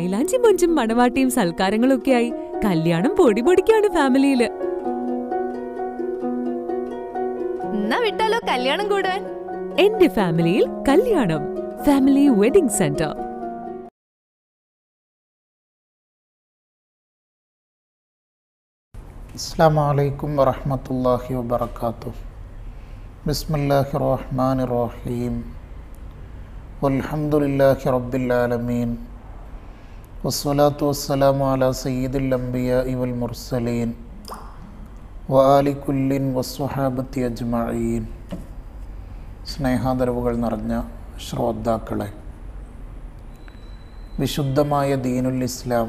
മൈലാഞ്ചി മൊഞ്ചും മണവാട്ടിയും ആയി കല്യാണം പൊടി പൊടിക്കാണ് ഫാമിലിയില് കല്യാണം കൂടാൻ എന്റെ ഫാമിലിയിൽ കല്യാണം ഫാമിലി വെഡിംഗ് സെന്റർ അസ്സാം വലൈക്കും വറഹമത്തല്ലാഹി വബർക്കാത്തു ബിസ്മില്ലാഹി റഹ്മാൻ റഹീം അലഹമുല്ലാഹി لله വസ്സലാത്തു വസ്സലാമു അല സയ്യിദുൽ അംബിയ ഇവൽ മുർസലീൻ വാലിക്കുല്ലിൻ വസ്വഹാബത്തി അജ്മീൻ സ്നേഹാദരവുകൾ നിറഞ്ഞ ശ്രോതാക്കളെ വിശുദ്ധമായ ദീനുൽ ഇസ്ലാം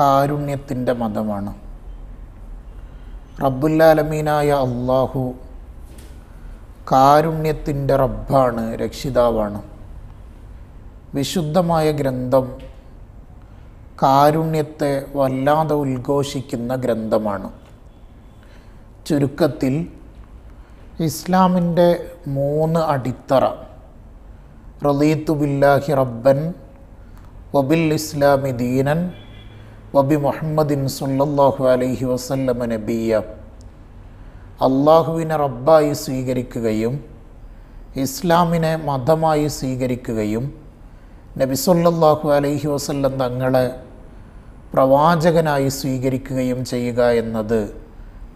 കാരുണ്യത്തിൻ്റെ മതമാണ് റബ്ബുല്ലാലമീനായ അള്ളാഹു കാരുണ്യത്തിൻ്റെ റബ്ബാണ് രക്ഷിതാവാണ് വിശുദ്ധമായ ഗ്രന്ഥം കാരുണ്യത്തെ വല്ലാതെ ഉദ്ഘോഷിക്കുന്ന ഗ്രന്ഥമാണ് ചുരുക്കത്തിൽ ഇസ്ലാമിൻ്റെ മൂന്ന് അടിത്തറ റലീത്തു ബില്ലാഹി റബ്ബൻ വബിൽ ഇസ്ലാമി ദീനൻ വബി മുഹമ്മദിൻ സുല്ലാഹു അലൈഹി വസല്ലമ നബിയ അള്ളാഹുവിനെ റബ്ബായി സ്വീകരിക്കുകയും ഇസ്ലാമിനെ മതമായി സ്വീകരിക്കുകയും നബിസൊല്ലാഹു അലൈഹി വസല്ലം തങ്ങളെ പ്രവാചകനായി സ്വീകരിക്കുകയും ചെയ്യുക എന്നത്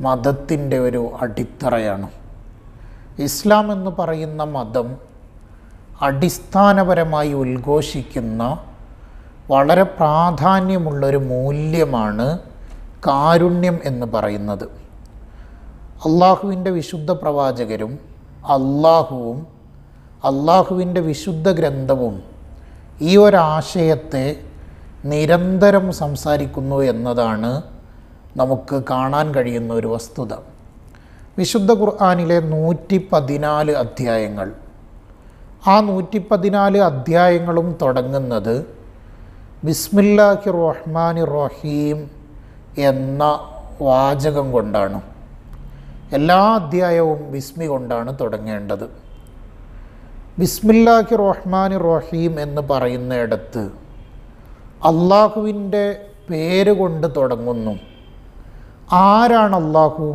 മതത്തിൻ്റെ ഒരു അടിത്തറയാണ് ഇസ്ലാം എന്ന് പറയുന്ന മതം അടിസ്ഥാനപരമായി ഉദ്ഘോഷിക്കുന്ന വളരെ പ്രാധാന്യമുള്ളൊരു മൂല്യമാണ് കാരുണ്യം എന്ന് പറയുന്നത് അള്ളാഹുവിൻ്റെ വിശുദ്ധ പ്രവാചകരും അള്ളാഹുവും അള്ളാഹുവിൻ്റെ വിശുദ്ധ ഗ്രന്ഥവും ഈ ഒരാശയത്തെ നിരന്തരം സംസാരിക്കുന്നു എന്നതാണ് നമുക്ക് കാണാൻ കഴിയുന്ന ഒരു വസ്തുത വിശുദ്ധ ഖുർആാനിലെ നൂറ്റി പതിനാല് അധ്യായങ്ങൾ ആ നൂറ്റി പതിനാല് അധ്യായങ്ങളും തുടങ്ങുന്നത് ബിസ്മില്ലാഹി റഹ്മാൻ റഹീം എന്ന വാചകം കൊണ്ടാണ് എല്ലാ അധ്യായവും ബിസ്മി കൊണ്ടാണ് തുടങ്ങേണ്ടത് ബിസ്മില്ലാഹി റഹ്മാൻ റഹീം എന്ന് പറയുന്നിടത്ത് അള്ളാഹുവിൻ്റെ പേര് കൊണ്ട് തുടങ്ങുന്നു ആരാണ് അള്ളാഹു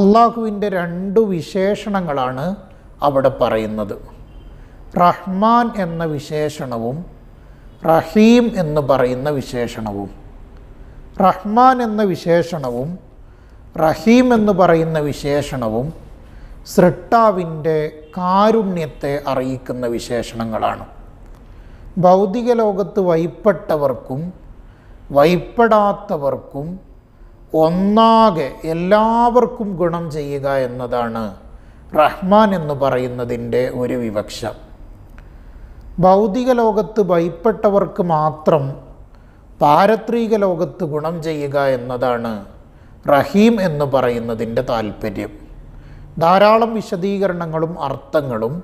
അള്ളാഹുവിൻ്റെ രണ്ട് വിശേഷണങ്ങളാണ് അവിടെ പറയുന്നത് റഹ്മാൻ എന്ന വിശേഷണവും റഹീം എന്ന് പറയുന്ന വിശേഷണവും റഹ്മാൻ എന്ന വിശേഷണവും റഹീം എന്ന് പറയുന്ന വിശേഷണവും സ്രട്ടാവിൻ്റെ കാരുണ്യത്തെ അറിയിക്കുന്ന വിശേഷണങ്ങളാണ് ഭൗതിക ലോകത്ത് വൈപ്പെട്ടവർക്കും വൈപ്പെടാത്തവർക്കും ഒന്നാകെ എല്ലാവർക്കും ഗുണം ചെയ്യുക എന്നതാണ് റഹ്മാൻ എന്ന് പറയുന്നതിൻ്റെ ഒരു വിവക്ഷ ഭൗതിക ലോകത്ത് വൈപ്പെട്ടവർക്ക് മാത്രം പാരത്രിക ലോകത്ത് ഗുണം ചെയ്യുക എന്നതാണ് റഹീം എന്ന് പറയുന്നതിൻ്റെ താല്പര്യം ധാരാളം വിശദീകരണങ്ങളും അർത്ഥങ്ങളും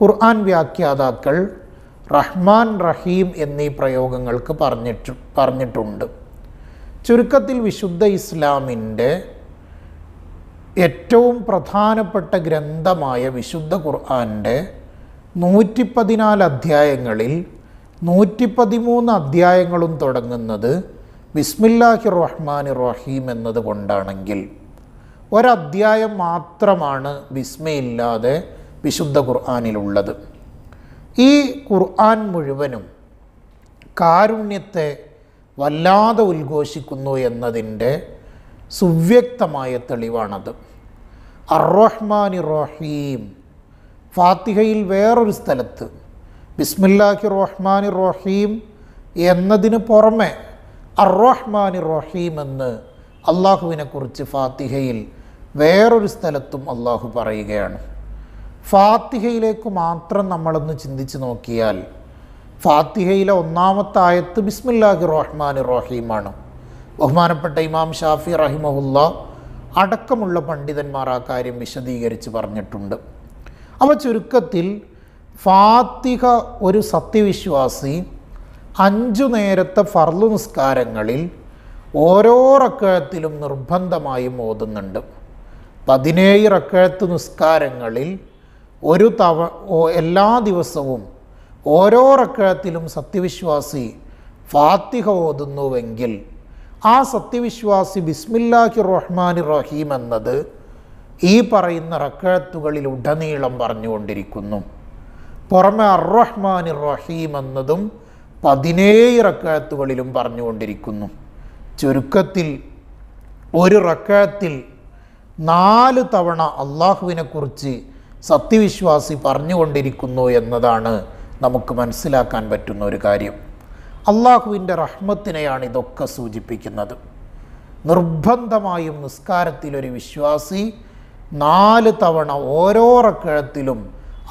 ഖുർആൻ വ്യാഖ്യാതാക്കൾ റഹ്മാൻ റഹീം എന്നീ പ്രയോഗങ്ങൾക്ക് പറഞ്ഞിട്ട് പറഞ്ഞിട്ടുണ്ട് ചുരുക്കത്തിൽ വിശുദ്ധ ഇസ്ലാമിൻ്റെ ഏറ്റവും പ്രധാനപ്പെട്ട ഗ്രന്ഥമായ വിശുദ്ധ ഖുർആൻ്റെ നൂറ്റി പതിനാല് അധ്യായങ്ങളിൽ നൂറ്റി പതിമൂന്ന് അധ്യായങ്ങളും തുടങ്ങുന്നത് ബിസ്മില്ലാഹി റഹ്മാൻ റഹീം എന്നതുകൊണ്ടാണെങ്കിൽ ഒരധ്യായം മാത്രമാണ് വിസ്മയില്ലാതെ വിശുദ്ധ ഖുർആാനിലുള്ളത് ഈ ഖുർആൻ മുഴുവനും കാരുണ്യത്തെ വല്ലാതെ ഉദ്ഘോഷിക്കുന്നു എന്നതിൻ്റെ സുവ്യക്തമായ തെളിവാണത് അറഹ്മാനി റഹീം ഫാത്തിഹയിൽ വേറൊരു സ്ഥലത്ത് ബിസ്മില്ലാഹി റഹ്മാനി റഹീം എന്നതിന് പുറമെ അറഹ്മാനി റഹീം എന്ന് അള്ളാഹുവിനെക്കുറിച്ച് ഫാത്തിഹയിൽ വേറൊരു സ്ഥലത്തും അള്ളാഹു പറയുകയാണ് ഫാത്തിഹയിലേക്ക് മാത്രം നമ്മളൊന്ന് ചിന്തിച്ച് നോക്കിയാൽ ഫാത്തിഹയിലെ ഒന്നാമത്തെ ആയത്ത് ബിസ്മില്ലാഹി റഹ്മാൻ റഹീമാണ് ബഹുമാനപ്പെട്ട ഇമാം ഷാഫി റഹിമഹുല്ല അടക്കമുള്ള പണ്ഡിതന്മാർ ആ കാര്യം വിശദീകരിച്ച് പറഞ്ഞിട്ടുണ്ട് അപ്പോൾ ചുരുക്കത്തിൽ ഫാത്തിഹ ഒരു സത്യവിശ്വാസി അഞ്ചു നേരത്തെ ഫർലു നിസ്കാരങ്ങളിൽ ഓരോ റക്കത്തിലും നിർബന്ധമായും ഓതുന്നുണ്ട് പതിനേഴ് റക്കഴത്ത് നിസ്കാരങ്ങളിൽ ഒരു തവ എല്ലാ ദിവസവും ഓരോ റക്കഴത്തിലും സത്യവിശ്വാസി ഫാത്തിഹ ഓതുന്നുവെങ്കിൽ ആ സത്യവിശ്വാസി ബിസ്മില്ലാഹി റഹ്മാൻ റഹീം എന്നത് ഈ പറയുന്ന റക്കഴത്തുകളിൽ ഉടനീളം പറഞ്ഞുകൊണ്ടിരിക്കുന്നു പുറമെ അറഹ്മാൻ റഹീം എന്നതും പതിനേഴ് റക്കഴത്തുകളിലും പറഞ്ഞുകൊണ്ടിരിക്കുന്നു ചുരുക്കത്തിൽ ഒരു റക്കഴത്തിൽ നാല് തവണ അള്ളാഹുവിനെക്കുറിച്ച് സത്യവിശ്വാസി പറഞ്ഞുകൊണ്ടിരിക്കുന്നു എന്നതാണ് നമുക്ക് മനസ്സിലാക്കാൻ പറ്റുന്ന ഒരു കാര്യം അള്ളാഹുവിൻ്റെ റഹ്മത്തിനെയാണ് ഇതൊക്കെ സൂചിപ്പിക്കുന്നത് നിർബന്ധമായും നിസ്കാരത്തിലൊരു വിശ്വാസി നാല് തവണ ഓരോ റക്കഴത്തിലും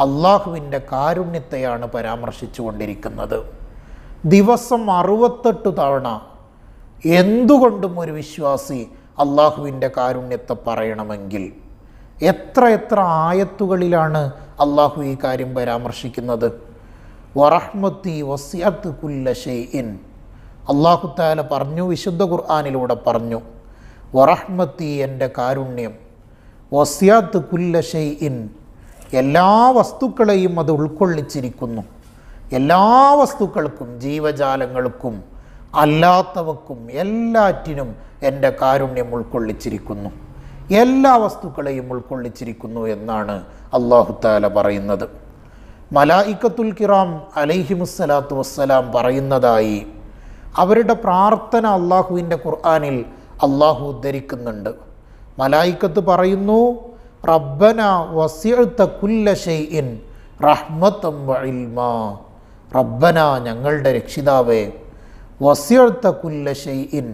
അള്ളാഹുവിൻ്റെ കാരുണ്യത്തെയാണ് പരാമർശിച്ചു കൊണ്ടിരിക്കുന്നത് ദിവസം അറുപത്തെട്ട് തവണ എന്തുകൊണ്ടും ഒരു വിശ്വാസി അള്ളാഹുവിൻ്റെ കാരുണ്യത്തെ പറയണമെങ്കിൽ എത്ര എത്ര ആയത്തുകളിലാണ് അള്ളാഹു ഈ കാര്യം പരാമർശിക്കുന്നത് വറഹ്മത്തി വസിയത്ത് കുല്ല ഇൻ അള്ളാഹു താല പറഞ്ഞു വിശുദ്ധ ഖുർആാനിലൂടെ പറഞ്ഞു വറഹ്മത്തി എൻ്റെ കാരുണ്യം വസിയാത്ത് കുല്ല ഇൻ എല്ലാ വസ്തുക്കളെയും അത് ഉൾക്കൊള്ളിച്ചിരിക്കുന്നു എല്ലാ വസ്തുക്കൾക്കും ജീവജാലങ്ങൾക്കും അല്ലാത്തവക്കും എല്ലാറ്റിനും എൻ്റെ കാരുണ്യം ഉൾക്കൊള്ളിച്ചിരിക്കുന്നു എല്ലാ വസ്തുക്കളെയും ഉൾക്കൊള്ളിച്ചിരിക്കുന്നു എന്നാണ് അള്ളാഹു താല പറയുന്നത് മലായിക്കത്തുൽ കിറാം അലൈഹിമുസ്സലാത്തു വസ്സലാം പറയുന്നതായി അവരുടെ പ്രാർത്ഥന അള്ളാഹുവിൻ്റെ ഖുർആാനിൽ അള്ളാഹു ഉദ്ധരിക്കുന്നുണ്ട് മലായിക്കത്ത് പറയുന്നു റബ്ബന വസിഴ്ത്ത കുല്ല ഷെയ്ഇൻ റഹ്മത്തം റബ്ബന ഞങ്ങളുടെ രക്ഷിതാവേ വസ്യർത്ത കുല്ല ഷെയ്ഇൻ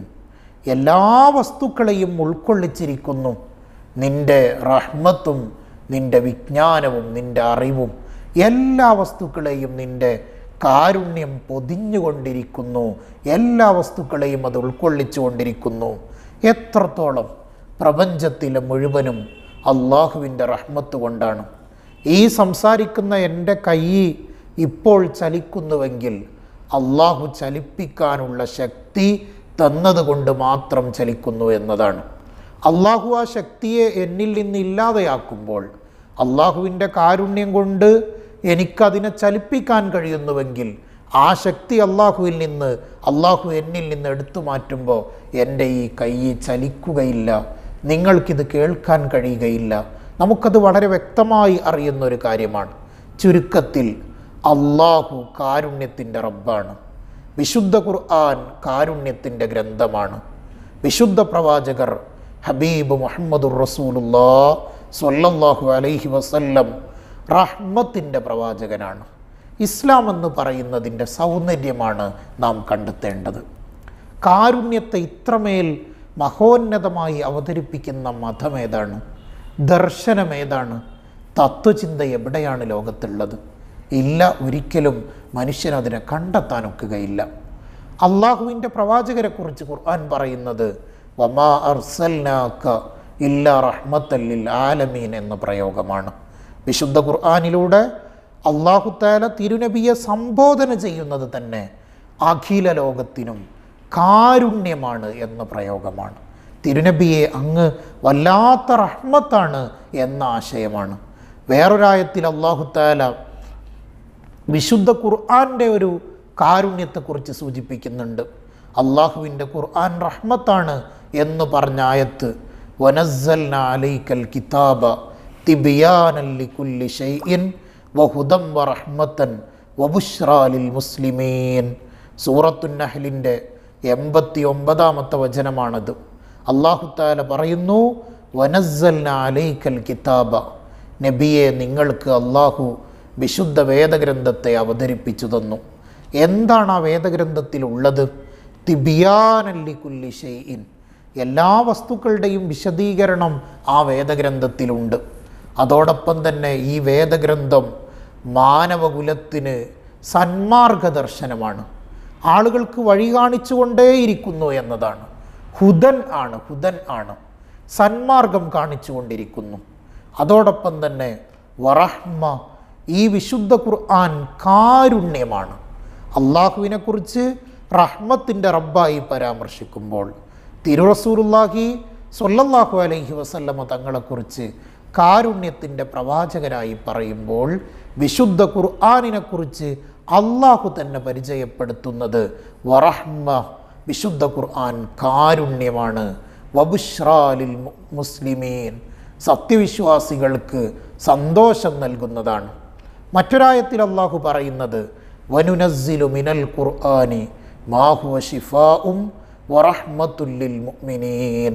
എല്ലാ വസ്തുക്കളെയും ഉൾക്കൊള്ളിച്ചിരിക്കുന്നു നിൻ്റെ റഹ്മത്തും നിൻ്റെ വിജ്ഞാനവും നിൻ്റെ അറിവും എല്ലാ വസ്തുക്കളെയും നിൻ്റെ കാരുണ്യം പൊതിഞ്ഞുകൊണ്ടിരിക്കുന്നു എല്ലാ വസ്തുക്കളെയും അത് ഉൾക്കൊള്ളിച്ചു കൊണ്ടിരിക്കുന്നു എത്രത്തോളം പ്രപഞ്ചത്തിലെ മുഴുവനും അള്ളാഹുവിൻ്റെ റഹ്മത്ത് കൊണ്ടാണ് ഈ സംസാരിക്കുന്ന എൻ്റെ കൈ ഇപ്പോൾ ചലിക്കുന്നുവെങ്കിൽ അള്ളാഹു ചലിപ്പിക്കാനുള്ള ശക്തി തന്നതുകൊണ്ട് മാത്രം ചലിക്കുന്നു എന്നതാണ് അള്ളാഹു ആ ശക്തിയെ എന്നിൽ നിന്ന് ഇല്ലാതെയാക്കുമ്പോൾ അള്ളാഹുവിൻ്റെ കാരുണ്യം കൊണ്ട് എനിക്കതിനെ ചലിപ്പിക്കാൻ കഴിയുന്നുവെങ്കിൽ ആ ശക്തി അള്ളാഹുവിൽ നിന്ന് അള്ളാഹു എന്നിൽ നിന്ന് എടുത്തു മാറ്റുമ്പോൾ എൻ്റെ ഈ കൈ ചലിക്കുകയില്ല നിങ്ങൾക്കിത് കേൾക്കാൻ കഴിയുകയില്ല നമുക്കത് വളരെ വ്യക്തമായി അറിയുന്ന ഒരു കാര്യമാണ് ചുരുക്കത്തിൽ അള്ളാഹു കാരുണ്യത്തിൻ്റെ റബ്ബാണ് വിശുദ്ധ ഖുർആൻ കാരുണ്യത്തിൻ്റെ ഗ്രന്ഥമാണ് വിശുദ്ധ പ്രവാചകർ ഹബീബ് മുഹമ്മദുർ റസൂലുള്ള സൊല്ലാഹു അലൈഹി വസല്ലം റഹ്മത്തിൻ്റെ പ്രവാചകനാണ് ഇസ്ലാം എന്ന് പറയുന്നതിൻ്റെ സൗന്ദര്യമാണ് നാം കണ്ടെത്തേണ്ടത് കാരുണ്യത്തെ ഇത്രമേൽ മഹോന്നതമായി അവതരിപ്പിക്കുന്ന മതമേതാണ് ദർശനമേതാണ് തത്വചിന്ത എവിടെയാണ് ലോകത്തുള്ളത് ഇല്ല ഒരിക്കലും മനുഷ്യനതിനെ കണ്ടെത്താനൊക്കുകയില്ല അള്ളാഹുവിൻ്റെ പ്രവാചകരെക്കുറിച്ച് ഖുർആൻ പറയുന്നത് വമാ അർസൽനാക്ക ഇല്ല റഹ്മത്തല്ലിൽ ആലമീൻ എന്ന പ്രയോഗമാണ് വിശുദ്ധ ഖുർആാനിലൂടെ അള്ളാഹുത്താല തിരുനബിയെ സംബോധന ചെയ്യുന്നത് തന്നെ അഖില ലോകത്തിനും കാരുണ്യമാണ് എന്ന പ്രയോഗമാണ് തിരുനബിയെ അങ്ങ് വല്ലാത്ത റഹ്മത്താണ് എന്ന ആശയമാണ് വേറൊരായത്തിൽ അള്ളാഹുത്താല വിശുദ്ധ ഖുർആാൻ്റെ ഒരു കാരുണ്യത്തെക്കുറിച്ച് സൂചിപ്പിക്കുന്നുണ്ട് അള്ളാഹുവിൻ്റെ ഖുർആൻ റഹ്മത്താണ് എന്ന് പറഞ്ഞ ആയത്ത് വനസ്സൽന അലൈക്കൽ കിതാബ വഹുദം വറഹ്മത്തൻ വബുശ്രാലിൽ മുസ്ലിമീൻ നഹലിൻ്റെ എൺപത്തി ഒമ്പതാമത്തെ വചനമാണത് അള്ളാഹുത്താല പറയുന്നു വനസ്സൽന അലൈക്കൽ കിതാബ നബിയെ നിങ്ങൾക്ക് അള്ളാഹു വിശുദ്ധ വേദഗ്രന്ഥത്തെ അവതരിപ്പിച്ചു തന്നു എന്താണ് ആ വേദഗ്രന്ഥത്തിലുള്ളത് തിബിയാനല്ലിക്കുല്ലി ഷെയ്ൻ എല്ലാ വസ്തുക്കളുടെയും വിശദീകരണം ആ വേദഗ്രന്ഥത്തിലുണ്ട് അതോടൊപ്പം തന്നെ ഈ വേദഗ്രന്ഥം മാനവകുലത്തിന് സന്മാർഗദർശനമാണ് ആളുകൾക്ക് വഴി കാണിച്ചുകൊണ്ടേയിരിക്കുന്നു എന്നതാണ് ഹുദൻ ആണ് ഹുദൻ ആണ് സന്മാർഗം കാണിച്ചുകൊണ്ടിരിക്കുന്നു അതോടൊപ്പം തന്നെ വറഹ്മ ഈ വിശുദ്ധ ഖുർആൻ കാരുണ്യമാണ് അള്ളാഹുവിനെക്കുറിച്ച് റഹ്മത്തിൻ്റെ റബ്ബായി പരാമർശിക്കുമ്പോൾ തിരുറസൂറുല്ലാഹി സൊല്ലാഹു അലൈഹി വസല്ലമ തങ്ങളെക്കുറിച്ച് കാരുണ്യത്തിൻ്റെ പ്രവാചകരായി പറയുമ്പോൾ വിശുദ്ധ ഖുർആാനിനെക്കുറിച്ച് അള്ളാഹു തന്നെ പരിചയപ്പെടുത്തുന്നത് വറഹ്മ വിശുദ്ധ ഖുർആൻ കാരുണ്യമാണ് വബുഷ്രാലിൽ മുസ്ലിമീൻ സത്യവിശ്വാസികൾക്ക് സന്തോഷം നൽകുന്നതാണ് മറ്റൊരായത്തിൽ അള്ളാഹു പറയുന്നത് വനുനസ്സിലു മിനൽ ഖുർആാനി മാഹുവ ഷിഫാഉം വറഹ്മത്തുല്ലിൽ മുഅ്മിനീൻ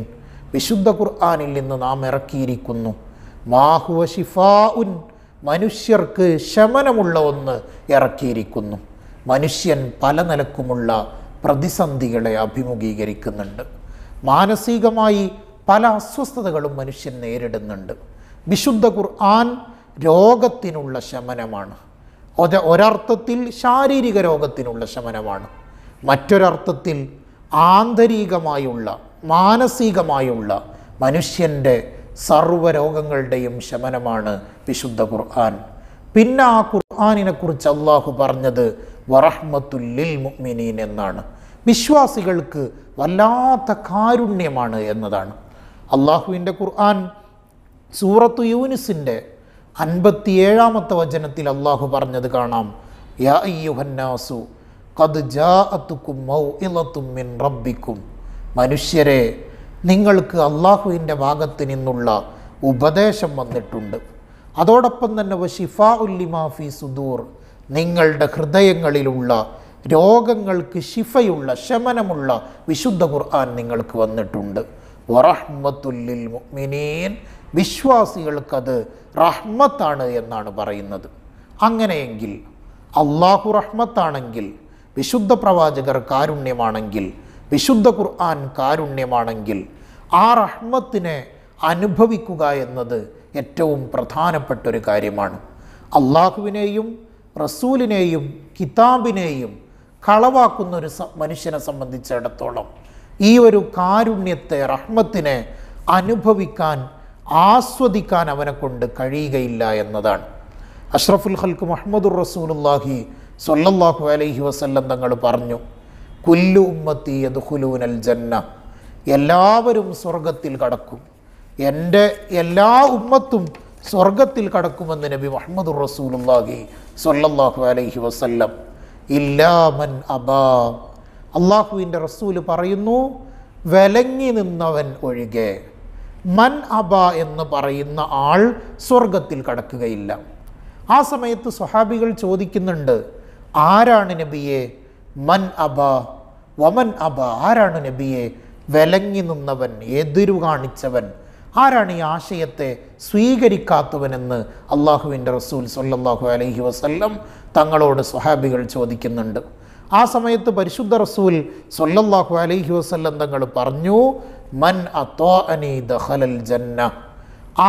വിശുദ്ധ ഖുർആാനിൽ നിന്ന് നാം ഇറക്കിയിരിക്കുന്നു മാഹുവ ഉൻ മനുഷ്യർക്ക് ശമനമുള്ള ഒന്ന് ഇറക്കിയിരിക്കുന്നു മനുഷ്യൻ പല നിലക്കുമുള്ള പ്രതിസന്ധികളെ അഭിമുഖീകരിക്കുന്നുണ്ട് മാനസികമായി പല അസ്വസ്ഥതകളും മനുഷ്യൻ നേരിടുന്നുണ്ട് വിശുദ്ധ ഖുർആൻ രോഗത്തിനുള്ള ശമനമാണ് അത് ഒരർത്ഥത്തിൽ ശാരീരിക രോഗത്തിനുള്ള ശമനമാണ് മറ്റൊരർത്ഥത്തിൽ ആന്തരികമായുള്ള മാനസികമായുള്ള മനുഷ്യൻ്റെ സർവ്വരോഗങ്ങളുടെയും ശമനമാണ് വിശുദ്ധ ഖുർആൻ പിന്നെ ആ ഖുർആാനിനെക്കുറിച്ച് അള്ളാഹു പറഞ്ഞത് വറഹ്മത്തുല്ലിൽ മുഅ്മിനീൻ എന്നാണ് വിശ്വാസികൾക്ക് വല്ലാത്ത കാരുണ്യമാണ് എന്നതാണ് അള്ളാഹുവിൻ്റെ ഖുർആൻ സൂറത്തു യൂനിസിൻ്റെ അൻപത്തിയേഴാമത്തെ വചനത്തിൽ അള്ളാഹു പറഞ്ഞത് കാണാം യാ അയ്യുഹന്നാസു മിൻ മനുഷ്യരെ നിങ്ങൾക്ക് അള്ളാഹുവിൻ്റെ ഭാഗത്ത് നിന്നുള്ള ഉപദേശം വന്നിട്ടുണ്ട് അതോടൊപ്പം തന്നെ ഷിഫ ഉല്ലിമാഫി സുദൂർ നിങ്ങളുടെ ഹൃദയങ്ങളിലുള്ള രോഗങ്ങൾക്ക് ശിഫയുള്ള ശമനമുള്ള വിശുദ്ധ ഖുർആൻ നിങ്ങൾക്ക് വന്നിട്ടുണ്ട് വറഹ്മത്തുല്ലിൽ മുഅ്മിനീൻ വിശ്വാസികൾക്കത് റഹ്മത്താണ് എന്നാണ് പറയുന്നത് അങ്ങനെയെങ്കിൽ അള്ളാഹു റഹ്മത്താണെങ്കിൽ വിശുദ്ധ പ്രവാചകർ കാരുണ്യമാണെങ്കിൽ വിശുദ്ധ ഖുർആൻ കാരുണ്യമാണെങ്കിൽ ആ റഹ്മത്തിനെ അനുഭവിക്കുക എന്നത് ഏറ്റവും പ്രധാനപ്പെട്ടൊരു കാര്യമാണ് അള്ളാഹുവിനെയും റസൂലിനെയും കിതാബിനെയും ഒരു മനുഷ്യനെ സംബന്ധിച്ചിടത്തോളം ഈ ഒരു കാരുണ്യത്തെ റഹ്മത്തിനെ അനുഭവിക്കാൻ ആസ്വദിക്കാൻ അവനെ കൊണ്ട് കഴിയുകയില്ല എന്നതാണ് അഷ്റഫുൽ ഹൽക്ക് മുഹമ്മദുർ റസൂലുല്ലാഹി സൊല്ലാഹു അലൈഹി വസല്ലം തങ്ങൾ പറഞ്ഞു കുല്ലു ഉമ്മത്തി യദ്ഖുലൂനൽ ജന്ന എല്ലാവരും സ്വർഗത്തിൽ കടക്കും എൻ്റെ എല്ലാ ഉമ്മത്തും സ്വർഗത്തിൽ കടക്കുമെന്ന് നബി മുഹമ്മദ് റസൂലുല്ലാഹി സൊല്ലാഹു അലൈഹി വസല്ലം ഇല്ലാമൻ അബാ അള്ളാഹുവിൻ്റെ റസൂല് പറയുന്നു വിലങ്ങി നിന്നവൻ ഒഴികെ മൻ അബ എന്ന് പറയുന്ന ആൾ സ്വർഗത്തിൽ കടക്കുകയില്ല ആ സമയത്ത് സ്വഹാബികൾ ചോദിക്കുന്നുണ്ട് ആരാണ് നബിയെ മൻ അബ വമൻ അബ ആരാണ് നബിയെ വിലങ്ങി നിന്നവൻ എതിരു കാണിച്ചവൻ ആരാണ് ഈ ആശയത്തെ സ്വീകരിക്കാത്തവനെന്ന് അള്ളാഹുവിൻ്റെ റസൂൽ സല്ലാഹു അലഹി വസ്ല്ലം തങ്ങളോട് സ്വഹാബികൾ ചോദിക്കുന്നുണ്ട് ആ സമയത്ത് പരിശുദ്ധ റസൂൽ സൊല്ലാഹു അലൈഹി വസ്ലം തങ്ങൾ പറഞ്ഞു മൻ അതോഅനി ജന്ന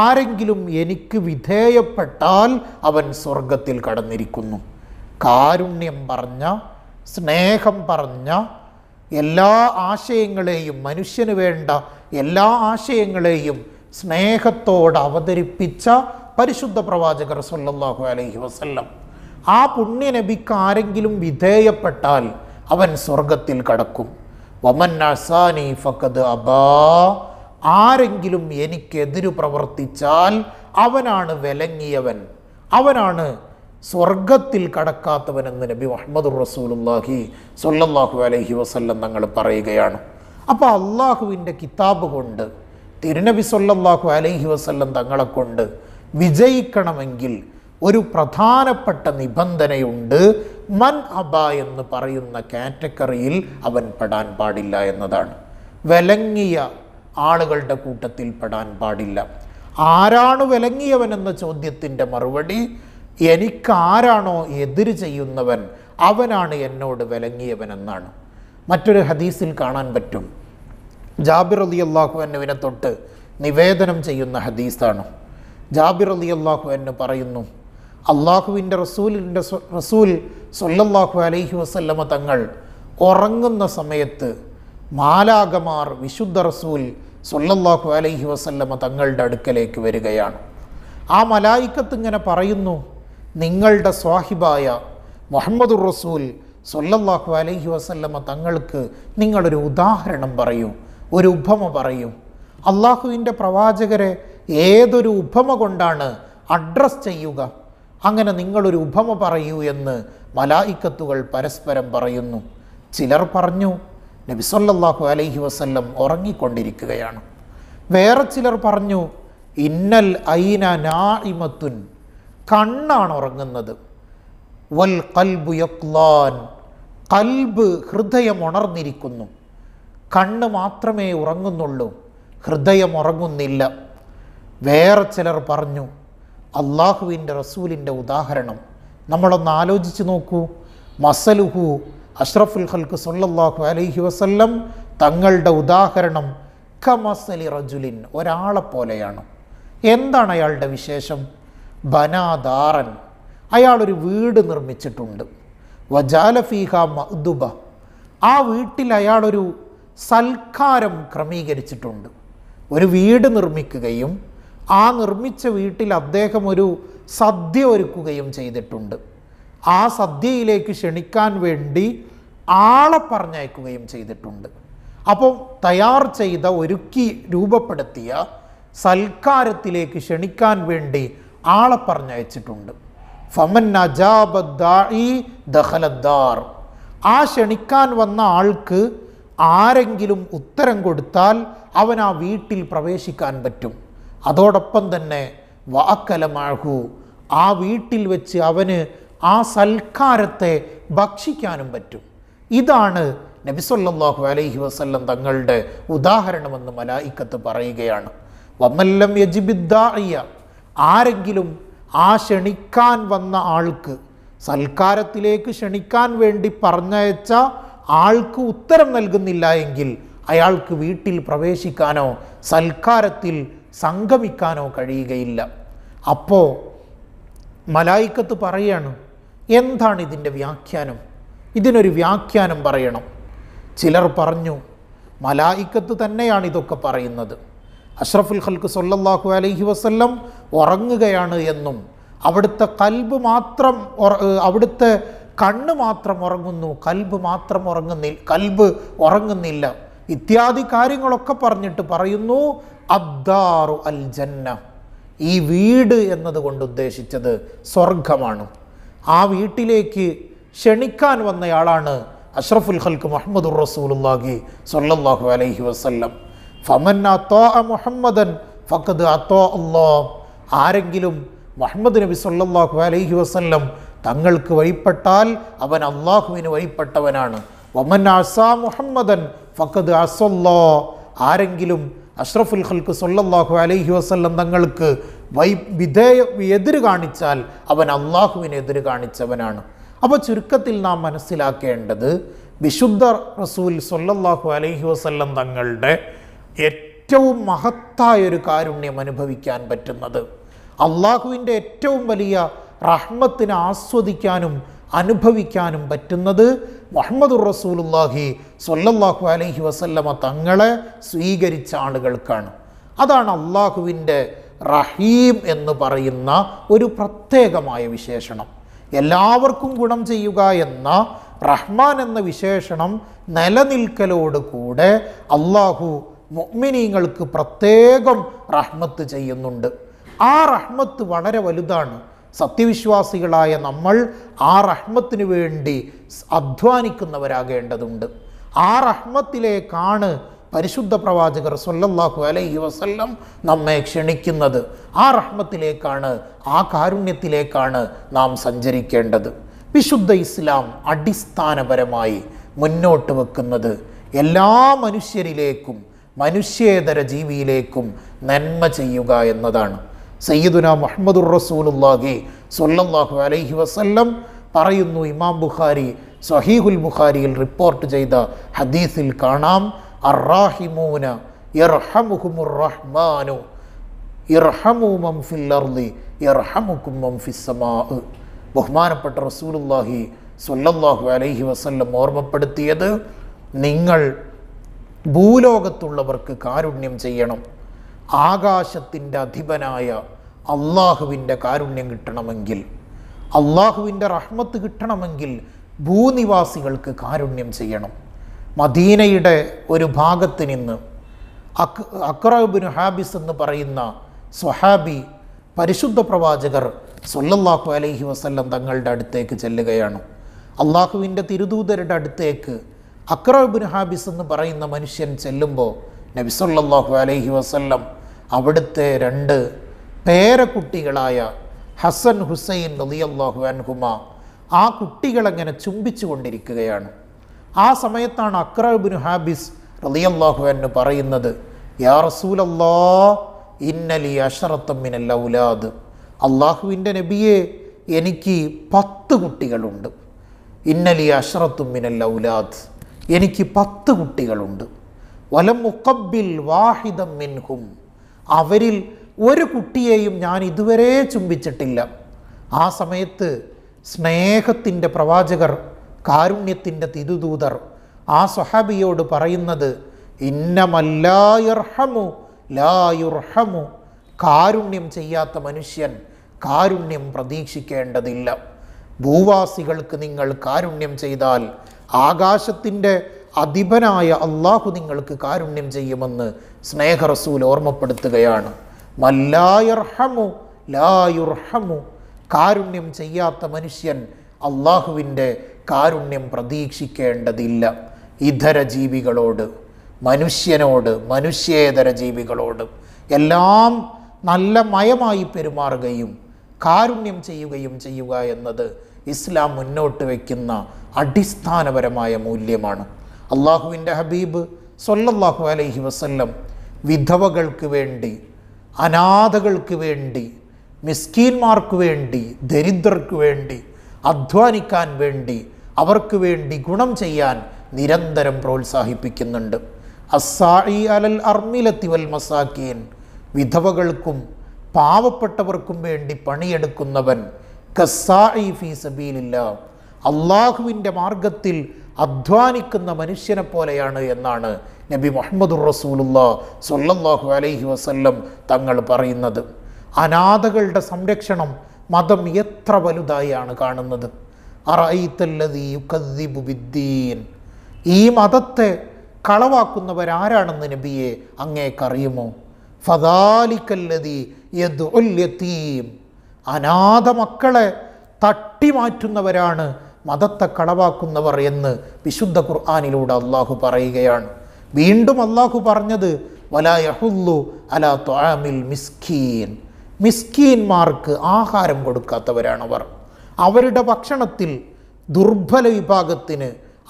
ആരെങ്കിലും എനിക്ക് വിധേയപ്പെട്ടാൽ അവൻ സ്വർഗത്തിൽ കടന്നിരിക്കുന്നു കാരുണ്യം പറഞ്ഞ സ്നേഹം പറഞ്ഞ എല്ലാ ആശയങ്ങളെയും മനുഷ്യന് വേണ്ട എല്ലാ ആശയങ്ങളെയും സ്നേഹത്തോട് അവതരിപ്പിച്ച പരിശുദ്ധ പ്രവാചകർ സല്ലാഹു അലൈഹി വസല്ലം ആ പുണ്യനബിക്ക് ആരെങ്കിലും വിധേയപ്പെട്ടാൽ അവൻ സ്വർഗത്തിൽ കടക്കും വമൻ അസാനി ഫക്കത് അബാ ആരെങ്കിലും എനിക്കെതിരു പ്രവർത്തിച്ചാൽ അവനാണ് വിലങ്ങിയവൻ അവനാണ് സ്വർഗത്തിൽ കടക്കാത്തവനെന്ന് നബി മുഹമ്മദ് റസൂലുല്ലാഹി സൊല്ലാഹു അലഹി വസല്ലം തങ്ങൾ പറയുകയാണ് അപ്പോൾ അള്ളാഹുവിൻ്റെ കിതാബ് കൊണ്ട് തിരുനബി സൊല്ലാഹു അലഹി വസല്ലം തങ്ങളെ കൊണ്ട് വിജയിക്കണമെങ്കിൽ ഒരു പ്രധാനപ്പെട്ട നിബന്ധനയുണ്ട് മൻ അബ എന്ന് പറയുന്ന കാറ്റഗറിയിൽ അവൻ പെടാൻ പാടില്ല എന്നതാണ് വിലങ്ങിയ ആളുകളുടെ കൂട്ടത്തിൽ പെടാൻ പാടില്ല ആരാണ് വിലങ്ങിയവൻ എന്ന ചോദ്യത്തിൻ്റെ മറുപടി എനിക്കാരാണോ എതിര് ചെയ്യുന്നവൻ അവനാണ് എന്നോട് വിലങ്ങിയവൻ എന്നാണ് മറ്റൊരു ഹദീസിൽ കാണാൻ പറ്റും ജാബിർ അലി അള്ളാഹു എന്നുവിനെ തൊട്ട് നിവേദനം ചെയ്യുന്ന ഹദീസാണ് ജാബിർ അലി അള്ളാഹു എന്ന് പറയുന്നു അള്ളാഹുവിൻ്റെ റസൂലിൻ്റെ റസൂൽ സൊല്ലാഹു അലൈഹി വസല്ലമ തങ്ങൾ ഉറങ്ങുന്ന സമയത്ത് മാലാകമാർ വിശുദ്ധ റസൂൽ സൊല്ലാഹു അലൈഹി വസല്ലമ തങ്ങളുടെ അടുക്കലേക്ക് വരികയാണ് ആ മലായിക്കത്ത് ഇങ്ങനെ പറയുന്നു നിങ്ങളുടെ സ്വാഹിബായ മുഹമ്മദ് റസൂൽ സൊല്ലാഹു അലൈഹി വസല്ലമ തങ്ങൾക്ക് നിങ്ങളൊരു ഉദാഹരണം പറയൂ ഒരു ഉപമ പറയൂ അള്ളാഹുവിൻ്റെ പ്രവാചകരെ ഏതൊരു ഉപമ കൊണ്ടാണ് അഡ്രസ് ചെയ്യുക അങ്ങനെ നിങ്ങളൊരു ഉപമ പറയൂ എന്ന് മലായിക്കത്തുകൾ പരസ്പരം പറയുന്നു ചിലർ പറഞ്ഞു നബിസൊല്ലാഹു അലൈഹി വസല്ലം ഉറങ്ങിക്കൊണ്ടിരിക്കുകയാണ് വേറെ ചിലർ പറഞ്ഞു ഇന്നൽ ഐന നായിമത്തുൻ കണ്ണാണ് ഉറങ്ങുന്നത് വൽ കൽബു യക്ലാൻ കൽബ് ഹൃദയം ഉണർന്നിരിക്കുന്നു കണ്ണ് മാത്രമേ ഉറങ്ങുന്നുള്ളൂ ഹൃദയം ഉറങ്ങുന്നില്ല വേറെ ചിലർ പറഞ്ഞു അള്ളാഹുവിൻ്റെ റസൂലിൻ്റെ ഉദാഹരണം നമ്മളൊന്ന് ആലോചിച്ച് നോക്കൂ മസലുഹു അഷ്റഫുൽ ഹൽക്ക് സൊല്ലാഹു അലൈഹി വസല്ലം തങ്ങളുടെ ഉദാഹരണം കമസലി റജുലിൻ ഒരാളെ പോലെയാണ് എന്താണ് അയാളുടെ വിശേഷം ബനാദാറൻ അയാളൊരു വീട് നിർമ്മിച്ചിട്ടുണ്ട് വജാലഫീഹ മഹ്ദുബ ആ വീട്ടിൽ അയാളൊരു സൽക്കാരം ക്രമീകരിച്ചിട്ടുണ്ട് ഒരു വീട് നിർമ്മിക്കുകയും ആ നിർമ്മിച്ച വീട്ടിൽ അദ്ദേഹം ഒരു സദ്യ ഒരുക്കുകയും ചെയ്തിട്ടുണ്ട് ആ സദ്യയിലേക്ക് ക്ഷണിക്കാൻ വേണ്ടി ആളെ പറഞ്ഞയക്കുകയും ചെയ്തിട്ടുണ്ട് അപ്പം തയ്യാർ ചെയ്ത ഒരുക്കി രൂപപ്പെടുത്തിയ സൽക്കാരത്തിലേക്ക് ക്ഷണിക്കാൻ വേണ്ടി ആളെ പറഞ്ഞയച്ചിട്ടുണ്ട് ഫമൻ ദഹലദ്ദാർ ആ ക്ഷണിക്കാൻ വന്ന ആൾക്ക് ആരെങ്കിലും ഉത്തരം കൊടുത്താൽ അവൻ ആ വീട്ടിൽ പ്രവേശിക്കാൻ പറ്റും അതോടൊപ്പം തന്നെ വാക്കലമാഹു ആ വീട്ടിൽ വെച്ച് അവന് ആ സൽക്കാരത്തെ ഭക്ഷിക്കാനും പറ്റും ഇതാണ് നബിസൊല്ലാഹു അലൈഹി വസ്ല്ലം തങ്ങളുടെ ഉദാഹരണമെന്ന് മലായിക്കത്ത് പറയുകയാണ് വമ്മല്ലം യജിബിദ്ദായ ആരെങ്കിലും ആ ക്ഷണിക്കാൻ വന്ന ആൾക്ക് സൽക്കാരത്തിലേക്ക് ക്ഷണിക്കാൻ വേണ്ടി പറഞ്ഞയച്ച ആൾക്ക് ഉത്തരം നൽകുന്നില്ല എങ്കിൽ അയാൾക്ക് വീട്ടിൽ പ്രവേശിക്കാനോ സൽക്കാരത്തിൽ സംഗമിക്കാനോ കഴിയുകയില്ല അപ്പോൾ മലായിക്കത്ത് പറയാണ് എന്താണ് ഇതിൻ്റെ വ്യാഖ്യാനം ഇതിനൊരു വ്യാഖ്യാനം പറയണം ചിലർ പറഞ്ഞു മലായിക്കത്ത് തന്നെയാണ് ഇതൊക്കെ പറയുന്നത് അഷ്റഫുൽ ഖൽക്ക് സൊല്ലാഹു അലൈഹി വസ്ല്ലം ഉറങ്ങുകയാണ് എന്നും അവിടുത്തെ കൽബ് മാത്രം അവിടുത്തെ കണ്ണ് മാത്രം ഉറങ്ങുന്നു കൽബ് മാത്രം ഉറങ്ങുന്നില്ല കൽബ് ഉറങ്ങുന്നില്ല ഇത്യാദി കാര്യങ്ങളൊക്കെ പറഞ്ഞിട്ട് പറയുന്നു അദ്ദാറു അൽ ജന്ന ഈ വീട് എന്നതുകൊണ്ട് ഉദ്ദേശിച്ചത് സ്വർഗമാണ് ആ വീട്ടിലേക്ക് ക്ഷണിക്കാൻ വന്നയാളാണ് അഷ്റഫുൽ ഖൽക്ക് മുഹമ്മദ് റസൂലുല്ലാഹി സ്വല്ലല്ലാഹു അലൈഹി വസല്ലം ഫമൻ അ മുഹമ്മദൻ ഫക്കത് അതോ അല്ലോ ആരെങ്കിലും മുഹമ്മദ് നബി സ്വല്ലല്ലാഹു അലൈഹി വസ്ല്ലം തങ്ങൾക്ക് വഴിപ്പെട്ടാൽ അവൻ അള്ളാഹുവിന് വഴിപ്പെട്ടവനാണ് വമൻ അസാ മുഹമ്മദൻ ഫക്കത് അസല്ലോ ആരെങ്കിലും അഷ്റഫുൽ ഖൽക്ക് സൊല്ലാഹു അലൈഹി വസ്ല്ലം തങ്ങൾക്ക് വൈ വിധേയ എതിര് കാണിച്ചാൽ അവൻ അള്ളാഹുവിനെ എതിര് കാണിച്ചവനാണ് അപ്പോൾ ചുരുക്കത്തിൽ നാം മനസ്സിലാക്കേണ്ടത് വിശുദ്ധ റസൂൽ സൊല്ലാഹു അലൈഹി വസ്ല്ലം തങ്ങളുടെ ഏറ്റവും മഹത്തായൊരു കാരുണ്യം അനുഭവിക്കാൻ പറ്റുന്നത് അള്ളാഹുവിൻ്റെ ഏറ്റവും വലിയ റഹ്മത്തിനെ ആസ്വദിക്കാനും അനുഭവിക്കാനും പറ്റുന്നത് മുഹമ്മദുർ റസൂലുല്ലാഹി സൊല്ലാഹു അലഹി വസല്ലമ തങ്ങളെ സ്വീകരിച്ച ആളുകൾക്കാണ് അതാണ് അള്ളാഹുവിൻ്റെ റഹീം എന്ന് പറയുന്ന ഒരു പ്രത്യേകമായ വിശേഷണം എല്ലാവർക്കും ഗുണം ചെയ്യുക എന്ന റഹ്മാൻ എന്ന വിശേഷണം നിലനിൽക്കലോടുകൂടെ അള്ളാഹു മുഅ്മിനീങ്ങൾക്ക് പ്രത്യേകം റഹ്മത്ത് ചെയ്യുന്നുണ്ട് ആ റഹ്മത്ത് വളരെ വലുതാണ് സത്യവിശ്വാസികളായ നമ്മൾ ആ റഹ്മത്തിനു വേണ്ടി അധ്വാനിക്കുന്നവരാകേണ്ടതുണ്ട് ആ റഹ്മത്തിലേക്കാണ് പരിശുദ്ധ പ്രവാചകർ സൊല്ലാഹു അലൈഹി വസല്ലം നമ്മെ ക്ഷണിക്കുന്നത് ആ റഹ്മത്തിലേക്കാണ് ആ കാരുണ്യത്തിലേക്കാണ് നാം സഞ്ചരിക്കേണ്ടത് വിശുദ്ധ ഇസ്ലാം അടിസ്ഥാനപരമായി മുന്നോട്ട് വെക്കുന്നത് എല്ലാ മനുഷ്യരിലേക്കും മനുഷ്യേതര ജീവിയിലേക്കും നന്മ ചെയ്യുക എന്നതാണ് സയ്യിദുന മുഹമ്മദുർ റസൂലുല്ലാഹി സൊല്ലാഹു അലൈഹി വസല്ലം പറയുന്നു ഇമാം ബുഖാരി സഹീഹുൽ ബുഖാരിയിൽ റിപ്പോർട്ട് ചെയ്ത ഹദീസിൽ കാണാം അറാഹിമൂന ഇർഹമുഹുമുറഹ്മാനു ഇർഹമുമം ഫിൽ അർദി ഫിസ് ഫിസ്സമാ ബഹുമാനപ്പെട്ട റസൂലുല്ലാഹി സൊല്ലാഹു അലൈഹി വസല്ലം ഓർമ്മപ്പെടുത്തിയത് നിങ്ങൾ ഭൂലോകത്തുള്ളവർക്ക് കാരുണ്യം ചെയ്യണം ആകാശത്തിൻ്റെ അധിപനായ അള്ളാഹുവിൻ്റെ കാരുണ്യം കിട്ടണമെങ്കിൽ അള്ളാഹുവിൻ്റെ റഹ്മത്ത് കിട്ടണമെങ്കിൽ ഭൂനിവാസികൾക്ക് കാരുണ്യം ചെയ്യണം മദീനയുടെ ഒരു ഭാഗത്ത് നിന്ന് അക് അക്രബിൻ ഹാബിസ് എന്ന് പറയുന്ന സ്വഹാബി പരിശുദ്ധ പ്രവാചകർ സൊല്ലാഹു അലൈഹി വസല്ലം തങ്ങളുടെ അടുത്തേക്ക് ചെല്ലുകയാണ് അള്ളാഹുവിൻ്റെ തിരുദൂതരുടെ അടുത്തേക്ക് അക്രബിൻ ഹാബിസ് എന്ന് പറയുന്ന മനുഷ്യൻ ചെല്ലുമ്പോൾ നബിസൊല്ലാഹു അലൈഹി വസല്ലം അവിടുത്തെ രണ്ട് പേരക്കുട്ടികളായ ഹസൻ ഹുസൈൻ നദിയല്ലാഹു അൻഹുമ ആ കുട്ടികളെങ്ങനെ ചുംബിച്ചു കൊണ്ടിരിക്കുകയാണ് ആ സമയത്താണ് അക്രബിൻ ഹാബിസ് റലിയല്ലാഹു അന്ന് പറയുന്നത് യാ റസൂലല്ലാ ഇന്നലി അഷറത്തമ്മിനല്ല ഉലാദ് അള്ളാഹുവിൻ്റെ നബിയെ എനിക്ക് പത്ത് കുട്ടികളുണ്ട് ഇന്നലി അഷറത്തുമ്മിനല്ല ഉലാദ് എനിക്ക് പത്ത് കുട്ടികളുണ്ട് വലം മുക്കബിൽ വാഹിദം മിൻഹും അവരിൽ ഒരു കുട്ടിയെയും ഞാൻ ഇതുവരെ ചുംബിച്ചിട്ടില്ല ആ സമയത്ത് സ്നേഹത്തിൻ്റെ പ്രവാചകർ കാരുണ്യത്തിൻ്റെ തിരുദൂതർ ആ സൊഹാബിയോട് പറയുന്നത് ഇന്നമല്ലായുർഹമു ലായുർഹമു കാരുണ്യം ചെയ്യാത്ത മനുഷ്യൻ കാരുണ്യം പ്രതീക്ഷിക്കേണ്ടതില്ല ഭൂവാസികൾക്ക് നിങ്ങൾ കാരുണ്യം ചെയ്താൽ ആകാശത്തിൻ്റെ അധിപനായ അള്ളാഹു നിങ്ങൾക്ക് കാരുണ്യം ചെയ്യുമെന്ന് സ്നേഹറസൂൽ ഓർമ്മപ്പെടുത്തുകയാണ് മല്ലായർഹമു ലായുർഹമു കാരുണ്യം ചെയ്യാത്ത മനുഷ്യൻ അള്ളാഹുവിൻ്റെ കാരുണ്യം പ്രതീക്ഷിക്കേണ്ടതില്ല ഇതര ജീവികളോട് മനുഷ്യനോട് മനുഷ്യേതര ജീവികളോട് എല്ലാം നല്ല മയമായി പെരുമാറുകയും കാരുണ്യം ചെയ്യുകയും ചെയ്യുക എന്നത് ഇസ്ലാം മുന്നോട്ട് വയ്ക്കുന്ന അടിസ്ഥാനപരമായ മൂല്യമാണ് അള്ളാഹുവിൻ്റെ ഹബീബ് സൊല്ലാഹു അലൈഹി വസ്ല്ലം വിധവകൾക്ക് വേണ്ടി അനാഥകൾക്ക് വേണ്ടി മിസ്കീന്മാർക്ക് വേണ്ടി ദരിദ്രർക്ക് വേണ്ടി അധ്വാനിക്കാൻ വേണ്ടി അവർക്ക് വേണ്ടി ഗുണം ചെയ്യാൻ നിരന്തരം പ്രോത്സാഹിപ്പിക്കുന്നുണ്ട് അസ്സായി അലൽ അർമിലത്തി വൽ മസാക്കീൻ വിധവകൾക്കും പാവപ്പെട്ടവർക്കും വേണ്ടി പണിയെടുക്കുന്നവൻ കസ്സായി ഫീ സബീലില്ല അള്ളാഹുവിൻ്റെ മാർഗത്തിൽ അധ്വാനിക്കുന്ന മനുഷ്യനെ പോലെയാണ് എന്നാണ് നബി മുഹമ്മദ് റസൂലുള്ള സൊല്ലാഹു അലൈഹി വസല്ലം തങ്ങൾ പറയുന്നത് അനാഥകളുടെ സംരക്ഷണം മതം എത്ര വലുതായാണ് കാണുന്നത് ഈ മതത്തെ കളവാക്കുന്നവരാരാണെന്ന് നബിയെ അങ്ങേക്കറിയുമോ ഫദാലിക്കല്ലതി യതീം അനാഥ മക്കളെ തട്ടിമാറ്റുന്നവരാണ് മതത്തെ കളവാക്കുന്നവർ എന്ന് വിശുദ്ധ ഖുർആാനിലൂടെ അള്ളാഹു പറയുകയാണ് വീണ്ടും അള്ളാഹു പറഞ്ഞത് വലായഹുല്ലു അലാ ത്വാമിൽ മിസ്കീൻ മിസ്കീൻമാർക്ക് ആഹാരം കൊടുക്കാത്തവരാണവർ അവരുടെ ഭക്ഷണത്തിൽ ദുർബല വിഭാഗത്തിന്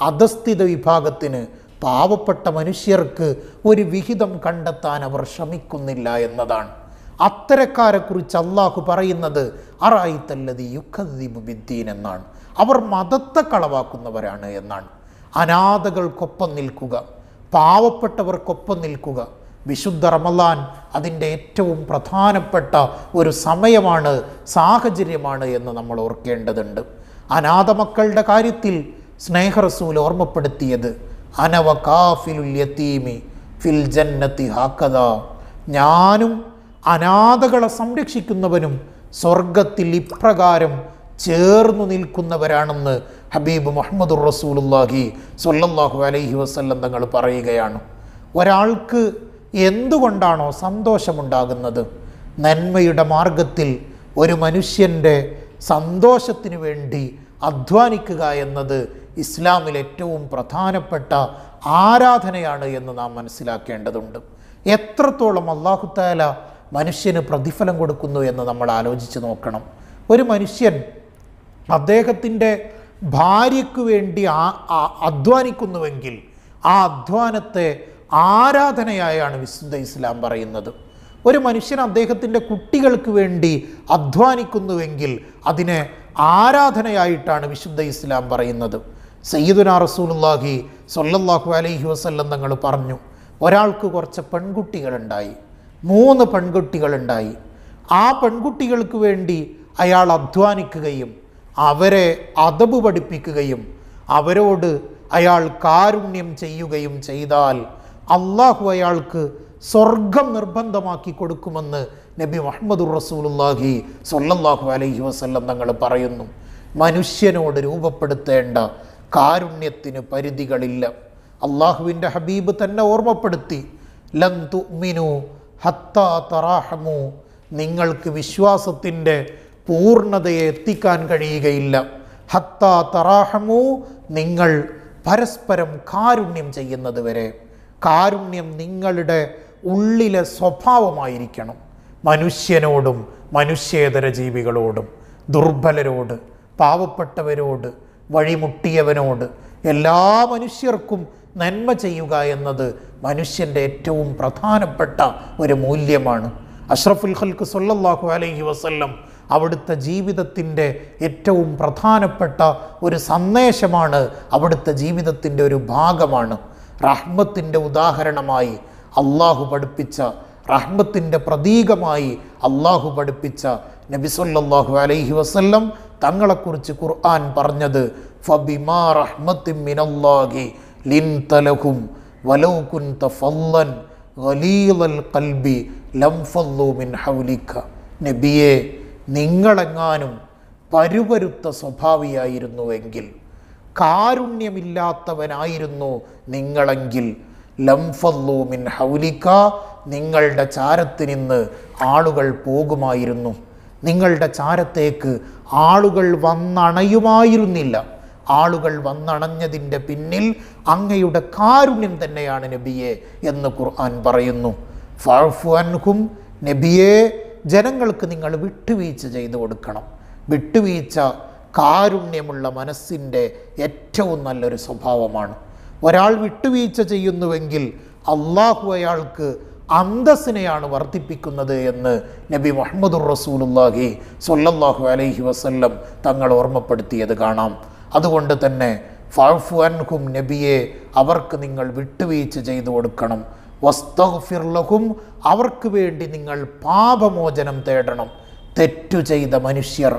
അധസ്ഥിത വിഭാഗത്തിന് പാവപ്പെട്ട മനുഷ്യർക്ക് ഒരു വിഹിതം കണ്ടെത്താൻ അവർ ശ്രമിക്കുന്നില്ല എന്നതാണ് അത്തരക്കാരെക്കുറിച്ച് അള്ളാഹു പറയുന്നത് അറായിത്തല്ലതി യുക്കദ്ദീബ് ബിദ്ദീൻ എന്നാണ് അവർ മതത്തെ കളവാക്കുന്നവരാണ് എന്നാണ് അനാഥകൾക്കൊപ്പം നിൽക്കുക പാവപ്പെട്ടവർക്കൊപ്പം നിൽക്കുക വിശുദ്ധ റമലാൻ അതിൻ്റെ ഏറ്റവും പ്രധാനപ്പെട്ട ഒരു സമയമാണ് സാഹചര്യമാണ് എന്ന് നമ്മൾ ഓർക്കേണ്ടതുണ്ട് അനാഥ മക്കളുടെ കാര്യത്തിൽ സ്നേഹറസൂൽ ഓർമ്മപ്പെടുത്തിയത് അനവ കാഫിലുല്യത്തീമി ഫിൽ ജന്നത്തി ഹാക്കഥ ഞാനും അനാഥകളെ സംരക്ഷിക്കുന്നവനും സ്വർഗത്തിൽ ഇപ്രകാരം ചേർന്നു നിൽക്കുന്നവരാണെന്ന് ഹബീബ് മുഹമ്മദ് റസൂലുല്ലാഹി സൊല്ലാഹു അലൈഹി വസ്ല്ലം തങ്ങൾ പറയുകയാണ് ഒരാൾക്ക് എന്തുകൊണ്ടാണോ സന്തോഷമുണ്ടാകുന്നത് നന്മയുടെ മാർഗത്തിൽ ഒരു മനുഷ്യൻ്റെ സന്തോഷത്തിനു വേണ്ടി അധ്വാനിക്കുക എന്നത് ഇസ്ലാമിൽ ഏറ്റവും പ്രധാനപ്പെട്ട ആരാധനയാണ് എന്ന് നാം മനസ്സിലാക്കേണ്ടതുണ്ട് എത്രത്തോളം അള്ളാഹുത്താല മനുഷ്യന് പ്രതിഫലം കൊടുക്കുന്നു എന്ന് നമ്മൾ ആലോചിച്ച് നോക്കണം ഒരു മനുഷ്യൻ അദ്ദേഹത്തിൻ്റെ ഭാര്യയ്ക്ക് വേണ്ടി അധ്വാനിക്കുന്നുവെങ്കിൽ ആ അധ്വാനത്തെ ആരാധനയായാണ് വിശുദ്ധ ഇസ്ലാം പറയുന്നത് ഒരു മനുഷ്യൻ അദ്ദേഹത്തിൻ്റെ കുട്ടികൾക്ക് വേണ്ടി അധ്വാനിക്കുന്നുവെങ്കിൽ അതിനെ ആരാധനയായിട്ടാണ് വിശുദ്ധ ഇസ്ലാം പറയുന്നത് സയ്യിദുന റസൂലുല്ലാഹി സൊല്ലാഹു അലൈഹി വസല്ലം തങ്ങൾ പറഞ്ഞു ഒരാൾക്ക് കുറച്ച് പെൺകുട്ടികളുണ്ടായി മൂന്ന് പെൺകുട്ടികളുണ്ടായി ആ പെൺകുട്ടികൾക്ക് വേണ്ടി അയാൾ അധ്വാനിക്കുകയും അവരെ അതബ് പഠിപ്പിക്കുകയും അവരോട് അയാൾ കാരുണ്യം ചെയ്യുകയും ചെയ്താൽ അള്ളാഹു അയാൾക്ക് സ്വർഗം നിർബന്ധമാക്കി കൊടുക്കുമെന്ന് നബി മുഹമ്മദ് റസൂലുല്ലാഹി സൊല്ലാഹു അലൈഹി വസ്ല്ലം തങ്ങൾ പറയുന്നു മനുഷ്യനോട് രൂപപ്പെടുത്തേണ്ട കാരുണ്യത്തിന് പരിധികളില്ല അള്ളാഹുവിൻ്റെ ഹബീബ് തന്നെ ഓർമ്മപ്പെടുത്തി ലന്തു മിനു ഹത്താ തറാഹമു നിങ്ങൾക്ക് വിശ്വാസത്തിൻ്റെ പൂർണ്ണതയെ എത്തിക്കാൻ കഴിയുകയില്ല ഹത്താ തറാഹമു നിങ്ങൾ പരസ്പരം കാരുണ്യം ചെയ്യുന്നത് വരെ കാരുണ്യം നിങ്ങളുടെ ഉള്ളിലെ സ്വഭാവമായിരിക്കണം മനുഷ്യനോടും മനുഷ്യേതര ജീവികളോടും ദുർബലരോട് പാവപ്പെട്ടവരോട് വഴിമുട്ടിയവനോട് എല്ലാ മനുഷ്യർക്കും നന്മ ചെയ്യുക എന്നത് മനുഷ്യൻ്റെ ഏറ്റവും പ്രധാനപ്പെട്ട ഒരു മൂല്യമാണ് അഷ്റഫുൽ ഖൽക്ക് സൊല്ലാഹു അലൈഹി വസല്ലം അവിടുത്തെ ജീവിതത്തിൻ്റെ ഏറ്റവും പ്രധാനപ്പെട്ട ഒരു സന്ദേശമാണ് അവിടുത്തെ ജീവിതത്തിൻ്റെ ഒരു ഭാഗമാണ് റഹ്മത്തിൻ്റെ ഉദാഹരണമായി അള്ളാഹു പഠിപ്പിച്ച റഹ്മത്തിൻ്റെ പ്രതീകമായി അള്ളാഹു പഠിപ്പിച്ച നബി സല്ലല്ലാഹു അലൈഹി വസല്ലം തങ്ങളെക്കുറിച്ച് ഖുർആൻ പറഞ്ഞത് ഫബിമാ റഹ്മത്തി മിനല്ലാഹി ലിൻ തലഹും വലൗ കുൻ തഫല്ലൻ ഖലീലൽ ഖൽബി ലംഫല്ലൂമിൻ ഹൗലിക്ക നബിയെ നിങ്ങളെങ്ങാനും പരുപരുത്ത സ്വഭാവിയായിരുന്നുവെങ്കിൽ കാരുണ്യമില്ലാത്തവനായിരുന്നു നിങ്ങളെങ്കിൽ ലംഫല്ലൂമിൻ ഹൗലിക്ക നിങ്ങളുടെ ചാരത്തിൽ നിന്ന് ആളുകൾ പോകുമായിരുന്നു നിങ്ങളുടെ ചാരത്തേക്ക് ആളുകൾ വന്നണയുമായിരുന്നില്ല ആളുകൾ വന്നണഞ്ഞതിൻ്റെ പിന്നിൽ അങ്ങയുടെ കാരുണ്യം തന്നെയാണ് നബിയെ എന്ന് ഖുർആൻ പറയുന്നു ഫാഫു അൻഹും നബിയെ ജനങ്ങൾക്ക് നിങ്ങൾ വിട്ടുവീഴ്ച ചെയ്തു കൊടുക്കണം വിട്ടുവീഴ്ച കാരുണ്യമുള്ള മനസ്സിൻ്റെ ഏറ്റവും നല്ലൊരു സ്വഭാവമാണ് ഒരാൾ വിട്ടുവീഴ്ച ചെയ്യുന്നുവെങ്കിൽ അള്ളാഹു അയാൾക്ക് അന്തസ്സിനെയാണ് വർദ്ധിപ്പിക്കുന്നത് എന്ന് നബി മുഹമ്മദുർ റസൂലുല്ലാഹി സൊല്ലാഹു അലൈഹി വസല്ലം തങ്ങൾ ഓർമ്മപ്പെടുത്തിയത് കാണാം അതുകൊണ്ട് തന്നെ ഫാഫു അൻഹും നബിയെ അവർക്ക് നിങ്ങൾ വിട്ടുവീഴ്ച ചെയ്തു കൊടുക്കണം വസ്തഫിർലഹും അവർക്ക് വേണ്ടി നിങ്ങൾ പാപമോചനം തേടണം തെറ്റു ചെയ്ത മനുഷ്യർ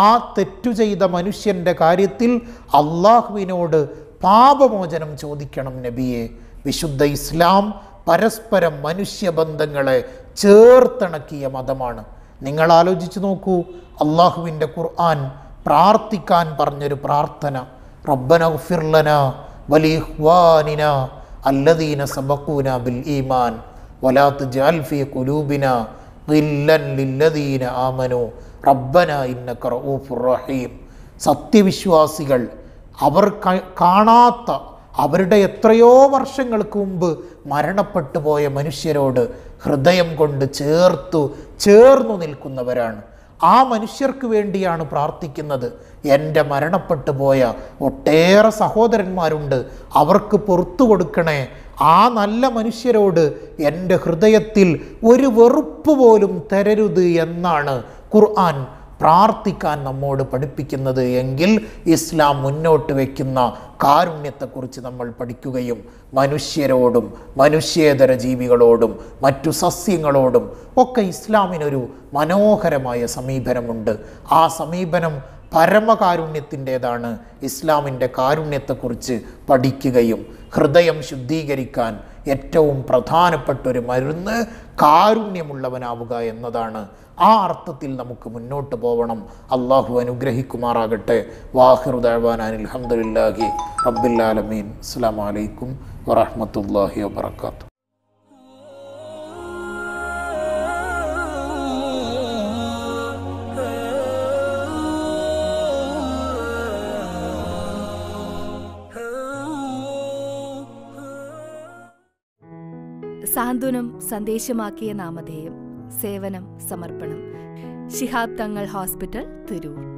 ആ തെറ്റു ചെയ്ത മനുഷ്യൻ്റെ കാര്യത്തിൽ അള്ളാഹുവിനോട് പാപമോചനം ചോദിക്കണം നബിയെ വിശുദ്ധ ഇസ്ലാം പരസ്പരം മനുഷ്യബന്ധങ്ങളെ ചേർത്തിണക്കിയ മതമാണ് നിങ്ങൾ ആലോചിച്ച് നോക്കൂ അള്ളാഹുവിൻ്റെ ഖുർആൻ പ്രാർത്ഥിക്കാൻ പറഞ്ഞൊരു പ്രാർത്ഥന റബ്ബന ഫിർലന വലിഹ്വാനിന അല്ലദീന സബക്കൂന ബിൽ ഈമാൻ വലാത്ത് ജാൽഫി കുലൂബിന ലില്ലദീന ആമനു റബ്ബന ഇന്നക്ക റഊഫുർ റഹീം സത്യവിശ്വാസികൾ അവർ കാണാത്ത അവരുടെ എത്രയോ വർഷങ്ങൾക്ക് മുമ്പ് മരണപ്പെട്ടു പോയ മനുഷ്യരോട് ഹൃദയം കൊണ്ട് ചേർത്തു ചേർന്നു നിൽക്കുന്നവരാണ് ആ മനുഷ്യർക്ക് വേണ്ടിയാണ് പ്രാർത്ഥിക്കുന്നത് എൻ്റെ മരണപ്പെട്ടു പോയ ഒട്ടേറെ സഹോദരന്മാരുണ്ട് അവർക്ക് പുറത്തു കൊടുക്കണേ ആ നല്ല മനുഷ്യരോട് എൻ്റെ ഹൃദയത്തിൽ ഒരു വെറുപ്പ് പോലും തരരുത് എന്നാണ് ഖുർആൻ പ്രാർത്ഥിക്കാൻ നമ്മോട് പഠിപ്പിക്കുന്നത് എങ്കിൽ ഇസ്ലാം മുന്നോട്ട് വയ്ക്കുന്ന കാരുണ്യത്തെക്കുറിച്ച് നമ്മൾ പഠിക്കുകയും മനുഷ്യരോടും മനുഷ്യേതര ജീവികളോടും മറ്റു സസ്യങ്ങളോടും ഒക്കെ ഇസ്ലാമിനൊരു മനോഹരമായ സമീപനമുണ്ട് ആ സമീപനം പരമകാരുണ്യത്തിൻ്റേതാണ് ഇസ്ലാമിൻ്റെ കാരുണ്യത്തെക്കുറിച്ച് പഠിക്കുകയും ഹൃദയം ശുദ്ധീകരിക്കാൻ ഏറ്റവും പ്രധാനപ്പെട്ട ഒരു മരുന്ന് കാരുണ്യമുള്ളവനാവുക എന്നതാണ് ആ അർത്ഥത്തിൽ നമുക്ക് മുന്നോട്ട് പോകണം അള്ളാഹു അനുഗ്രഹിക്കുമാറാകട്ടെ വാഹിറുദാൻ അബ്ദുല്ലാലമീൻ അസ്സാം വലൈക്കും വറഹമത്തല്ലാഹി വാത്തു സാന്ത്വനം സന്ദേശമാക്കിയ നാമധേയം സേവനം സമർപ്പണം ശിഹാബ് തങ്ങൾ ഹോസ്പിറ്റൽ തിരൂർ